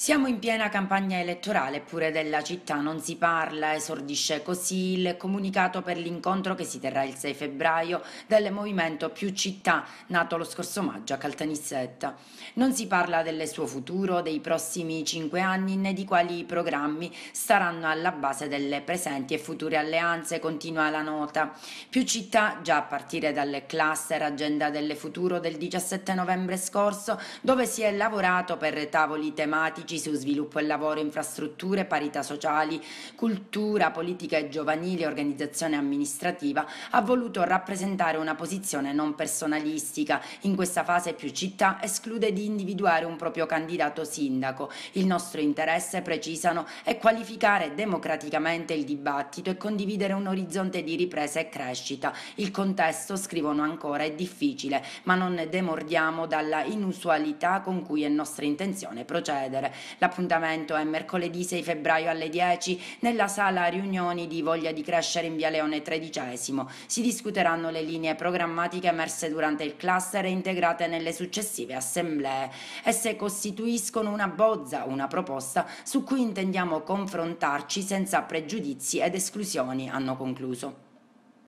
Siamo in piena campagna elettorale, eppure della città non si parla, esordisce così il comunicato per l'incontro che si terrà il 6 febbraio del Movimento Più Città, nato lo scorso maggio a Caltanissetta. Non si parla del suo futuro, dei prossimi cinque anni, né di quali programmi staranno alla base delle presenti e future alleanze, continua la nota. Più Città, già a partire dal cluster Agenda del Futuro del 17 novembre scorso, dove si è lavorato per tavoli tematici ONG su sviluppo e lavoro, infrastrutture, parità sociali, cultura, politica e giovanile, organizzazione amministrativa, ha voluto rappresentare una posizione non personalistica. In questa fase più città esclude di individuare un proprio candidato sindaco. Il nostro interesse, precisano, è qualificare democraticamente il dibattito e condividere un orizzonte di ripresa e crescita. Il contesto, scrivono ancora, è difficile, ma non demordiamo dalla inusualità con cui è nostra intenzione procedere. L'appuntamento è mercoledì 6 febbraio alle 10 nella sala riunioni di Voglia di Crescere in via Leone XIII. Si discuteranno le linee programmatiche emerse durante il cluster e integrate nelle successive assemblee. Esse costituiscono una bozza, una proposta su cui intendiamo confrontarci senza pregiudizi ed esclusioni, hanno concluso.